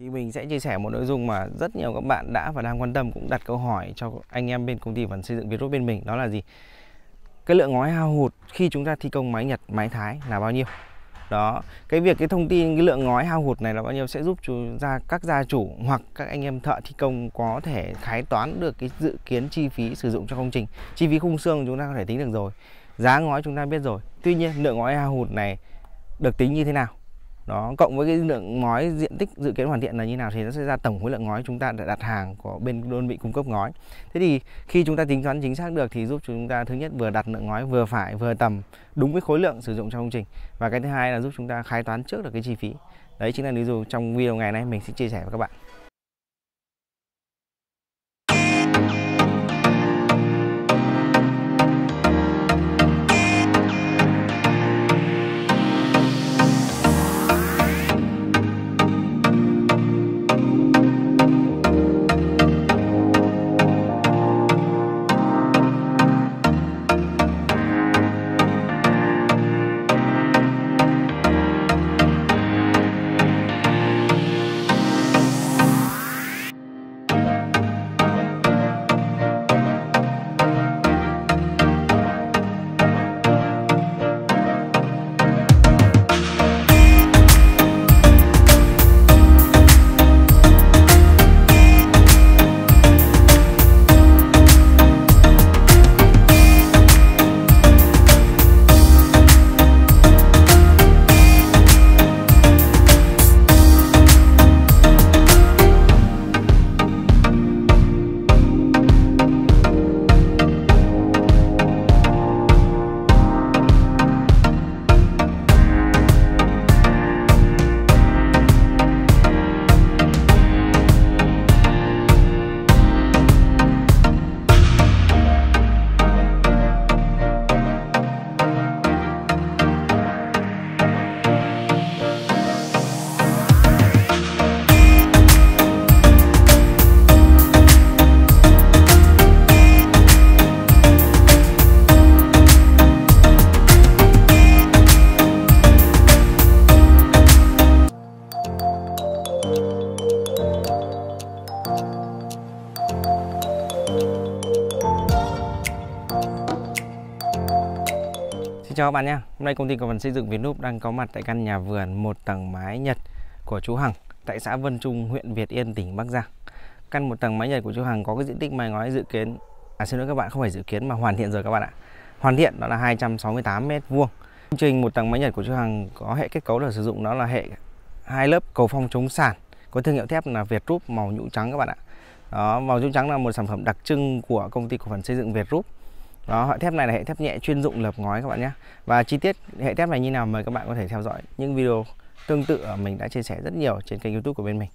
thì mình sẽ chia sẻ một nội dung mà rất nhiều các bạn đã và đang quan tâm cũng đặt câu hỏi cho anh em bên công ty phần xây dựng Việt Rốt bên mình đó là gì cái lượng ngói hao hụt khi chúng ta thi công mái Nhật mái Thái là bao nhiêu đó cái việc cái thông tin cái lượng ngói hao hụt này là bao nhiêu sẽ giúp cho ra các gia chủ hoặc các anh em thợ thi công có thể khái toán được cái dự kiến chi phí sử dụng cho công trình chi phí khung xương chúng ta có thể tính được rồi giá ngói chúng ta biết rồi tuy nhiên lượng ngói hao hụt này được tính như thế nào đó cộng với cái lượng ngói diện tích dự kiến hoàn thiện là như nào thì nó sẽ ra tổng khối lượng ngói chúng ta đã đặt hàng của bên đơn vị cung cấp ngói thế thì khi chúng ta tính toán chính xác được thì giúp chúng ta thứ nhất vừa đặt lượng ngói vừa phải vừa tầm đúng với khối lượng sử dụng trong công trình và cái thứ hai là giúp chúng ta khai toán trước được cái chi phí đấy chính là lý do trong video ngày nay mình sẽ chia sẻ với các bạn Xin chào các bạn nhé. Hôm nay công ty cổ phần xây dựng Vingroup đang có mặt tại căn nhà vườn một tầng mái Nhật của chú Hằng tại xã Vân Trung, huyện Việt Yên, tỉnh Bắc Giang. Căn một tầng mái Nhật của chú Hằng có cái diện tích mái ngói dự kiến à xin lỗi các bạn không phải dự kiến mà hoàn thiện rồi các bạn ạ. Hoàn thiện đó là 268 m vuông. Công trình một tầng mái Nhật của chú Hằng có hệ kết cấu được sử dụng đó là hệ hai lớp cầu phong chống sàn có thương hiệu thép là Việt Group màu nhũ trắng các bạn ạ. Đó, màu nhũ trắng là một sản phẩm đặc trưng của công ty cổ phần xây dựng Việt Group đó hệ thép này là hệ thép nhẹ chuyên dụng lợp ngói các bạn nhé và chi tiết hệ thép này như nào mời các bạn có thể theo dõi những video tương tự mình đã chia sẻ rất nhiều trên kênh youtube của bên mình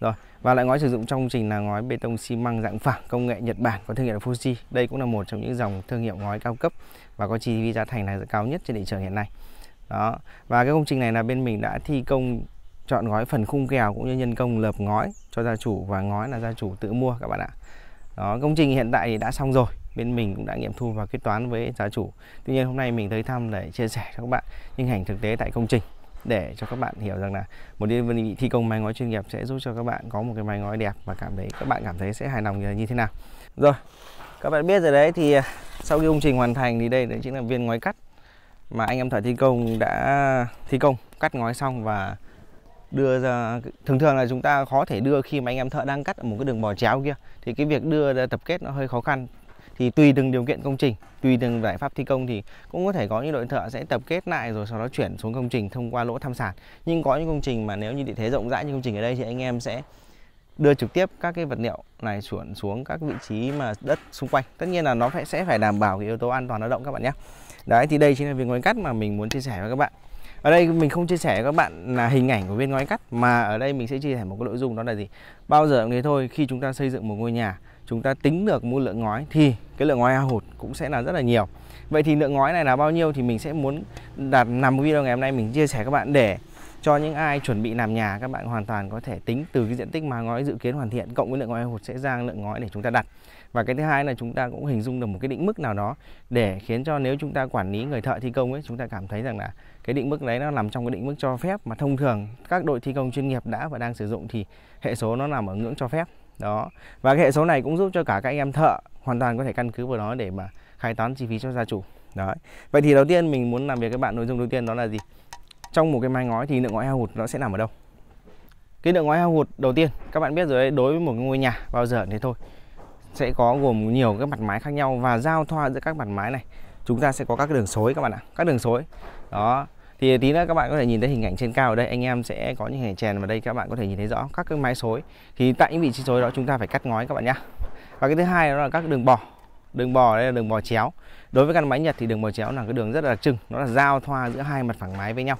rồi và lại ngói sử dụng trong công trình là ngói bê tông xi măng dạng phẳng công nghệ Nhật Bản có thương hiệu Fuji đây cũng là một trong những dòng thương hiệu ngói cao cấp và có chi phí giá thành là cao nhất trên thị trường hiện nay đó và cái công trình này là bên mình đã thi công chọn gói phần khung kèo cũng như nhân công lợp ngói cho gia chủ và ngói là gia chủ tự mua các bạn ạ đó công trình hiện tại thì đã xong rồi bên mình cũng đã nghiệm thu và quyết toán với giá chủ tuy nhiên hôm nay mình tới thăm để chia sẻ cho các bạn những hành thực tế tại công trình để cho các bạn hiểu rằng là một đơn vị thi công mái ngói chuyên nghiệp sẽ giúp cho các bạn có một cái mái ngói đẹp và cảm thấy các bạn cảm thấy sẽ hài lòng như thế nào rồi các bạn biết rồi đấy thì à, sau khi công trình hoàn thành thì đây đấy chính là viên ngói cắt mà anh em thợ thi công đã thi công cắt ngói xong và đưa ra thường thường là chúng ta khó thể đưa khi mà anh em thợ đang cắt ở một cái đường bò chéo kia thì cái việc đưa ra tập kết nó hơi khó khăn thì tùy từng điều kiện công trình tùy từng giải pháp thi công thì cũng có thể có những đội thợ sẽ tập kết lại rồi sau đó chuyển xuống công trình thông qua lỗ thăm sàn nhưng có những công trình mà nếu như địa thế rộng rãi như công trình ở đây thì anh em sẽ đưa trực tiếp các cái vật liệu này xuống xuống các vị trí mà đất xung quanh tất nhiên là nó phải sẽ phải đảm bảo cái yếu tố an toàn lao động các bạn nhé đấy thì đây chính là việc ngoài cắt mà mình muốn chia sẻ với các bạn ở đây mình không chia sẻ với các bạn là hình ảnh của viên ngói cắt mà ở đây mình sẽ chia sẻ một cái nội dung đó là gì bao giờ cũng thế thôi khi chúng ta xây dựng một ngôi nhà chúng ta tính được mua lượng ngói thì cái lượng ngói ao hụt cũng sẽ là rất là nhiều vậy thì lượng ngói này là bao nhiêu thì mình sẽ muốn đặt nằm video ngày hôm nay mình chia sẻ các bạn để cho những ai chuẩn bị làm nhà các bạn hoàn toàn có thể tính từ cái diện tích mà ngói dự kiến hoàn thiện cộng với lượng ngói hụt sẽ ra lượng ngói để chúng ta đặt và cái thứ hai là chúng ta cũng hình dung được một cái định mức nào đó để khiến cho nếu chúng ta quản lý người thợ thi công ấy chúng ta cảm thấy rằng là cái định mức đấy nó nằm trong cái định mức cho phép mà thông thường các đội thi công chuyên nghiệp đã và đang sử dụng thì hệ số nó nằm ở ngưỡng cho phép đó và cái hệ số này cũng giúp cho cả các anh em thợ hoàn toàn có thể căn cứ vào đó để mà khai toán chi phí cho gia chủ đó vậy thì đầu tiên mình muốn làm việc các bạn nội dung đầu tiên đó là gì trong một cái mái ngói thì lượng ngói heo hụt nó sẽ nằm ở đâu cái lượng ngói heo hụt đầu tiên các bạn biết rồi đấy, đối với một ngôi nhà bao giờ thế thôi sẽ có gồm nhiều các mặt mái khác nhau và giao thoa giữa các mặt mái này chúng ta sẽ có các đường xối các bạn ạ các đường xối đó thì tí nữa các bạn có thể nhìn thấy hình ảnh trên cao ở đây anh em sẽ có những hình chèn vào đây các bạn có thể nhìn thấy rõ các cái mái xối thì tại những vị trí xối đó chúng ta phải cắt ngói các bạn nhá và cái thứ hai đó là các đường bò đường bò đây là đường bò chéo đối với căn mái nhật thì đường bò chéo là cái đường rất là trừng nó là giao thoa giữa hai mặt phẳng mái với nhau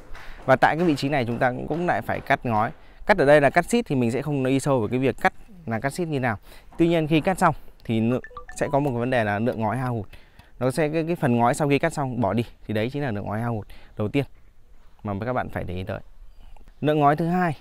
và tại cái vị trí này chúng ta cũng, lại phải cắt ngói cắt ở đây là cắt xít thì mình sẽ không đi sâu vào cái việc cắt là cắt xít như nào tuy nhiên khi cắt xong thì sẽ có một cái vấn đề là lượng ngói hao hụt nó sẽ cái, cái phần ngói sau khi cắt xong bỏ đi thì đấy chính là lượng ngói hao hụt đầu tiên mà các bạn phải để ý tới nợ ngói thứ hai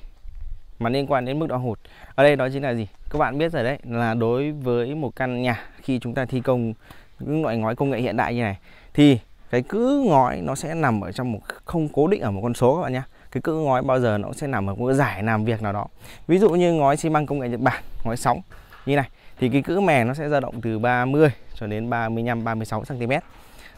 mà liên quan đến mức độ hụt ở đây đó chính là gì các bạn biết rồi đấy là đối với một căn nhà khi chúng ta thi công những loại ngói công nghệ hiện đại như này thì cái cứ ngói nó sẽ nằm ở trong một không cố định ở một con số các bạn nhé cái cỡ ngói bao giờ nó sẽ nằm ở một giải làm việc nào đó ví dụ như ngói xi măng công nghệ Nhật Bản ngói sóng như này thì cái cữ mè nó sẽ dao động từ 30 cho đến 35 36 cm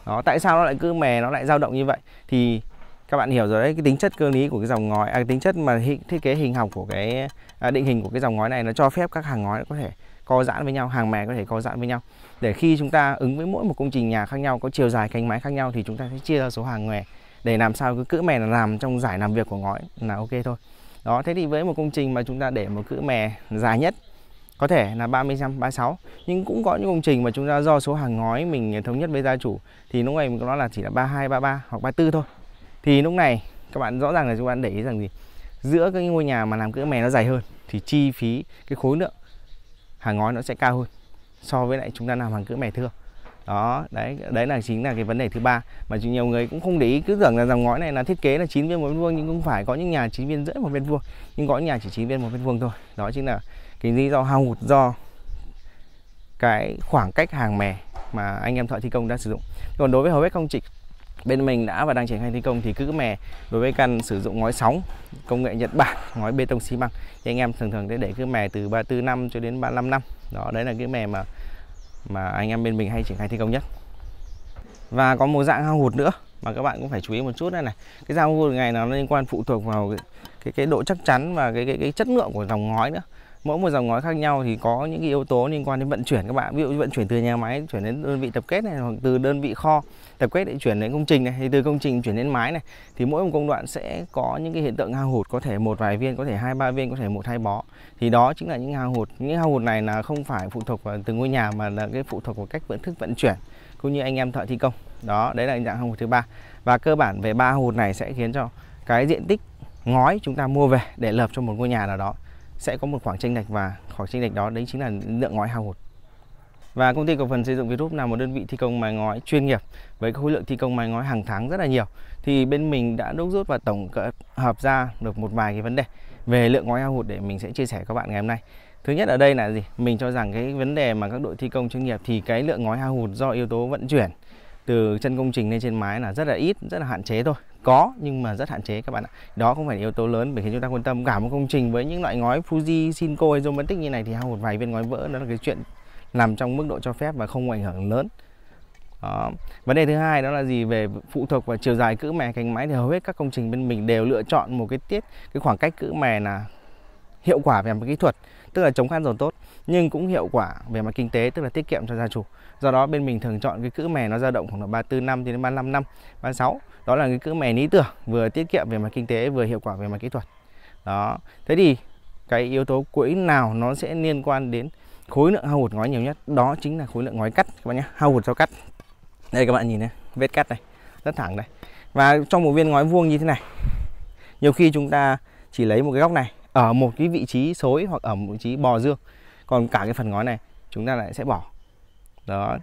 đó tại sao nó lại cứ mè nó lại dao động như vậy thì các bạn hiểu rồi đấy cái tính chất cơ lý của cái dòng ngói à, tính chất mà thiết kế hình học của cái à, định hình của cái dòng ngói này nó cho phép các hàng ngói có thể co giãn với nhau hàng mè có thể co giãn với nhau để khi chúng ta ứng với mỗi một công trình nhà khác nhau có chiều dài cánh mái khác nhau thì chúng ta sẽ chia ra số hàng mè để làm sao cứ cữ mè là làm trong giải làm việc của ngói là ok thôi đó thế thì với một công trình mà chúng ta để một cữ mè dài nhất có thể là 35, 36 nhưng cũng có những công trình mà chúng ta do số hàng ngói mình thống nhất với gia chủ thì lúc này mình có nói là chỉ là 32, 33 hoặc 34 thôi thì lúc này các bạn rõ ràng là các bạn để ý rằng gì giữa cái ngôi nhà mà làm cỡ mè nó dày hơn thì chi phí cái khối lượng hàng ngói nó sẽ cao hơn so với lại chúng ta làm hàng cửa mè thưa đó đấy đấy là chính là cái vấn đề thứ ba mà nhiều người cũng không để ý cứ tưởng là dòng ngói này là thiết kế là 9 viên một mét vuông nhưng cũng phải có những nhà 9 viên rưỡi một mét vuông nhưng có những nhà chỉ 9 viên một mét vuông thôi đó chính là cái lý do hao hụt do cái khoảng cách hàng mè mà anh em thợ thi công đã sử dụng còn đối với hầu hết công trình bên mình đã và đang triển khai thi công thì cứ mè đối với căn sử dụng ngói sóng công nghệ Nhật Bản ngói bê tông xi măng thì anh em thường thường để cứ mè từ 34 năm cho đến 35 năm đó đấy là cái mè mà mà anh em bên mình hay triển khai thi công nhất và có một dạng hao hụt nữa mà các bạn cũng phải chú ý một chút đây này cái dao hao hụt này nó liên quan phụ thuộc vào cái, cái cái độ chắc chắn và cái cái, cái chất lượng của dòng ngói nữa mỗi một dòng ngói khác nhau thì có những cái yếu tố liên quan đến vận chuyển các bạn ví dụ vận chuyển từ nhà máy chuyển đến đơn vị tập kết này hoặc từ đơn vị kho tập kết để chuyển đến công trình này hay từ công trình chuyển đến mái này thì mỗi một công đoạn sẽ có những cái hiện tượng hao hụt có thể một vài viên có thể hai ba viên có thể một hai bó thì đó chính là những hao hụt những hao hụt này là không phải phụ thuộc vào từ ngôi nhà mà là cái phụ thuộc vào cách vận thức vận chuyển cũng như anh em thợ thi công đó đấy là dạng hao hụt thứ ba và cơ bản về ba hụt này sẽ khiến cho cái diện tích ngói chúng ta mua về để lợp cho một ngôi nhà nào đó sẽ có một khoảng tranh lệch và khoảng tranh lệch đó đấy chính là lượng ngói hao hụt. Và công ty cổ phần xây dựng Vingroup là một đơn vị thi công mái ngói chuyên nghiệp với khối lượng thi công mái ngói hàng tháng rất là nhiều. Thì bên mình đã đúc rút và tổng hợp ra được một vài cái vấn đề về lượng ngói hao hụt để mình sẽ chia sẻ các bạn ngày hôm nay. Thứ nhất ở đây là gì? Mình cho rằng cái vấn đề mà các đội thi công chuyên nghiệp thì cái lượng ngói hao hụt do yếu tố vận chuyển từ chân công trình lên trên mái là rất là ít, rất là hạn chế thôi, có nhưng mà rất hạn chế các bạn ạ đó không phải yếu tố lớn để khiến chúng ta quan tâm cả một công trình với những loại ngói Fuji, Sinco hay Romantic như này thì hao một vài viên ngói vỡ đó là cái chuyện làm trong mức độ cho phép và không ảnh hưởng lớn đó. Vấn đề thứ hai đó là gì về phụ thuộc vào chiều dài cữ mè cánh máy thì hầu hết các công trình bên mình đều lựa chọn một cái tiết cái khoảng cách cữ mè là hiệu quả về mặt kỹ thuật tức là chống khăn dầu tốt nhưng cũng hiệu quả về mặt kinh tế tức là tiết kiệm cho gia chủ do đó bên mình thường chọn cái cữ mè nó dao động khoảng 34 năm cho đến 35 năm 36 đó là cái cữ mè lý tưởng vừa tiết kiệm về mặt kinh tế vừa hiệu quả về mặt kỹ thuật đó thế thì cái yếu tố cuối nào nó sẽ liên quan đến khối lượng hao hụt ngói nhiều nhất đó chính là khối lượng ngói cắt các bạn nhé hao hụt sau cắt đây các bạn nhìn này vết cắt này rất thẳng đây và trong một viên ngói vuông như thế này nhiều khi chúng ta chỉ lấy một cái góc này ở một cái vị trí xối hoặc ở một vị trí bò dương còn cả cái phần ngói này chúng ta lại sẽ bỏ đó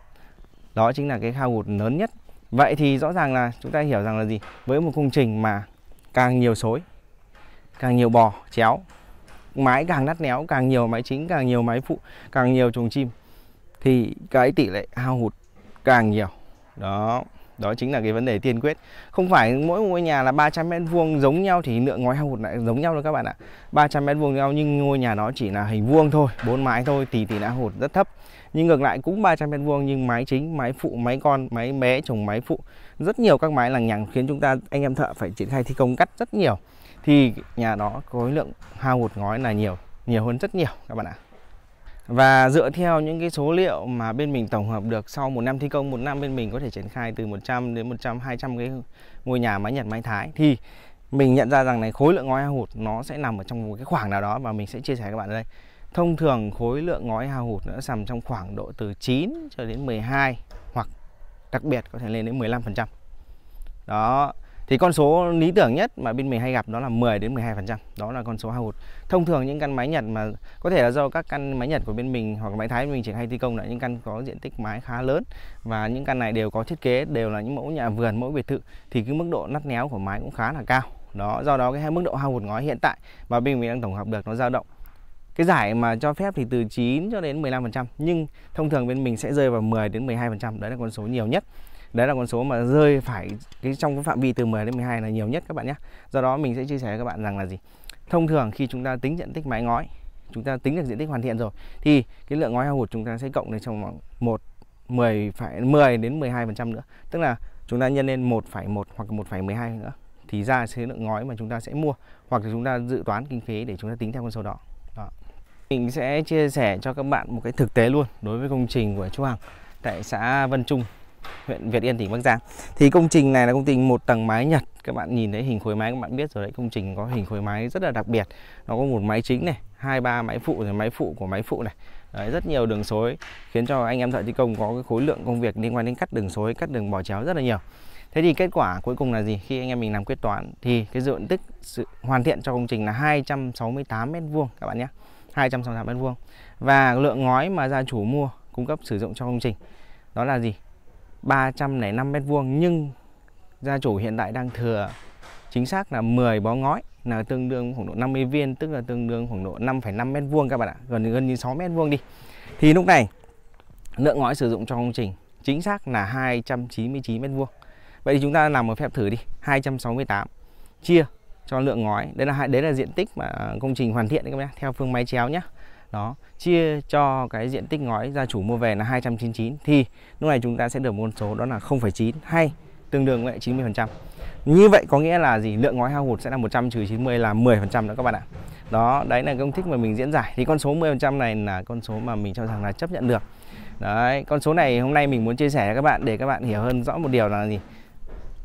đó chính là cái hao hụt lớn nhất vậy thì rõ ràng là chúng ta hiểu rằng là gì với một công trình mà càng nhiều xối càng nhiều bò chéo mái càng đắt néo càng nhiều máy chính càng nhiều máy phụ càng nhiều chuồng chim thì cái tỷ lệ hao hụt càng nhiều đó đó chính là cái vấn đề tiên quyết không phải mỗi ngôi nhà là 300 mét vuông giống nhau thì lượng ngói hụt lại giống nhau đâu các bạn ạ 300 mét vuông nhau nhưng ngôi nhà nó chỉ là hình vuông thôi bốn mái thôi thì tỷ lệ hụt rất thấp nhưng ngược lại cũng 300 mét vuông nhưng mái chính mái phụ mái con mái bé chồng mái phụ rất nhiều các mái lằng nhằng khiến chúng ta anh em thợ phải triển khai thi công cắt rất nhiều thì nhà đó có lượng hao hụt ngói là nhiều nhiều hơn rất nhiều các bạn ạ và dựa theo những cái số liệu mà bên mình tổng hợp được sau một năm thi công, một năm bên mình có thể triển khai từ 100 đến 100, 200 cái ngôi nhà mái Nhật, mái Thái thì mình nhận ra rằng này khối lượng ngói hao hụt nó sẽ nằm ở trong một cái khoảng nào đó và mình sẽ chia sẻ các bạn ở đây. Thông thường khối lượng ngói hao hụt nó nằm trong khoảng độ từ 9 cho đến 12 hoặc đặc biệt có thể lên đến 15%. Đó, thì con số lý tưởng nhất mà bên mình hay gặp đó là 10 đến 12%, đó là con số hao hụt. Thông thường những căn máy Nhật mà có thể là do các căn máy Nhật của bên mình hoặc máy Thái mình triển khai thi công là những căn có diện tích mái khá lớn và những căn này đều có thiết kế đều là những mẫu nhà vườn, mẫu biệt thự thì cái mức độ nát néo của mái cũng khá là cao. Đó, do đó cái hai mức độ hao hụt ngói hiện tại mà bên mình đang tổng hợp được nó dao động cái giải mà cho phép thì từ 9 cho đến 15% nhưng thông thường bên mình sẽ rơi vào 10 đến 12% đấy là con số nhiều nhất đấy là con số mà rơi phải cái trong cái phạm vi từ 10 đến 12 là nhiều nhất các bạn nhé do đó mình sẽ chia sẻ với các bạn rằng là gì thông thường khi chúng ta tính diện tích mái ngói chúng ta tính được diện tích hoàn thiện rồi thì cái lượng ngói hao hụt chúng ta sẽ cộng lên trong khoảng 1 10 phải 10 đến 12 phần trăm nữa tức là chúng ta nhân lên 1,1 hoặc 1,12 nữa thì ra số lượng ngói mà chúng ta sẽ mua hoặc là chúng ta dự toán kinh phí để chúng ta tính theo con số đó. đó mình sẽ chia sẻ cho các bạn một cái thực tế luôn đối với công trình của chú Hằng tại xã Vân Trung huyện Việt Yên tỉnh Bắc Giang thì công trình này là công trình một tầng mái Nhật các bạn nhìn thấy hình khối mái các bạn biết rồi đấy công trình có hình khối mái rất là đặc biệt nó có một mái chính này hai ba mái phụ rồi mái phụ của mái phụ này đấy, rất nhiều đường xối khiến cho anh em thợ thi công có cái khối lượng công việc liên quan đến cắt đường xối cắt đường bò chéo rất là nhiều thế thì kết quả cuối cùng là gì khi anh em mình làm quyết toán thì cái diện tích sự hoàn thiện cho công trình là 268 mét vuông các bạn nhé 268 mét vuông và lượng ngói mà gia chủ mua cung cấp sử dụng cho công trình đó là gì 305 mét vuông nhưng gia chủ hiện tại đang thừa chính xác là 10 bó ngói là tương đương khoảng độ 50 viên tức là tương đương khoảng độ 5,5 mét vuông các bạn ạ gần gần như 6 mét vuông đi thì lúc này lượng ngói sử dụng cho công trình chính xác là 299 mét vuông vậy thì chúng ta làm một phép thử đi 268 chia cho lượng ngói đây là đấy là diện tích mà công trình hoàn thiện đấy các bạn theo phương máy chéo nhé đó chia cho cái diện tích ngói gia chủ mua về là 299 thì lúc này chúng ta sẽ được môn số đó là 0,9 hay tương đương với 90%. Như vậy có nghĩa là gì? Lượng ngói hao hụt sẽ là 100 trừ 90 là 10% đó các bạn ạ. Đó, đấy là công thức mà mình diễn giải. Thì con số 10% này là con số mà mình cho rằng là chấp nhận được. Đấy, con số này hôm nay mình muốn chia sẻ cho các bạn để các bạn hiểu hơn rõ một điều là gì.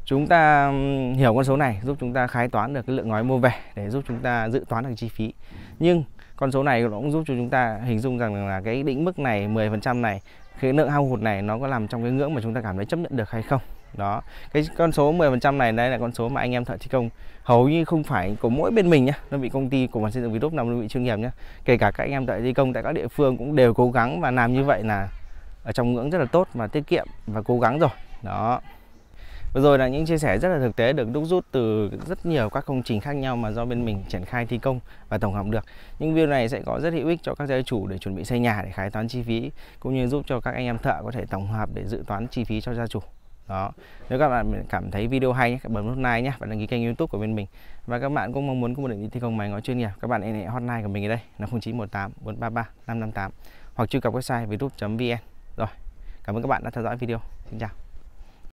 Chúng ta hiểu con số này giúp chúng ta khái toán được cái lượng ngói mua về để giúp chúng ta dự toán được chi phí. Nhưng con số này nó cũng giúp cho chúng ta hình dung rằng là cái đỉnh mức này 10% này cái lượng hao hụt này nó có làm trong cái ngưỡng mà chúng ta cảm thấy chấp nhận được hay không đó cái con số 10% này đây là con số mà anh em thợ thi công hầu như không phải của mỗi bên mình nhá nó bị công ty của bản xây dựng Vingroup nằm đơn vị chuyên nghiệp nhá kể cả các anh em thợ thi công tại các địa phương cũng đều cố gắng và làm như vậy là ở trong ngưỡng rất là tốt và tiết kiệm và cố gắng rồi đó Vừa rồi là những chia sẻ rất là thực tế được đúc rút từ rất nhiều các công trình khác nhau mà do bên mình triển khai thi công và tổng hợp được. Những video này sẽ có rất hữu ích cho các gia chủ để chuẩn bị xây nhà để khái toán chi phí cũng như giúp cho các anh em thợ có thể tổng hợp để dự toán chi phí cho gia chủ. Đó. Nếu các bạn cảm thấy video hay nhé, bấm nút like nhé và đăng ký kênh YouTube của bên mình. Và các bạn cũng mong muốn có một đơn vị thi công máy ngói chuyên nghiệp, các bạn hãy hệ hotline của mình ở đây là 0918 433 558 hoặc truy cập website vtube.vn. Rồi, cảm ơn các bạn đã theo dõi video. Xin chào.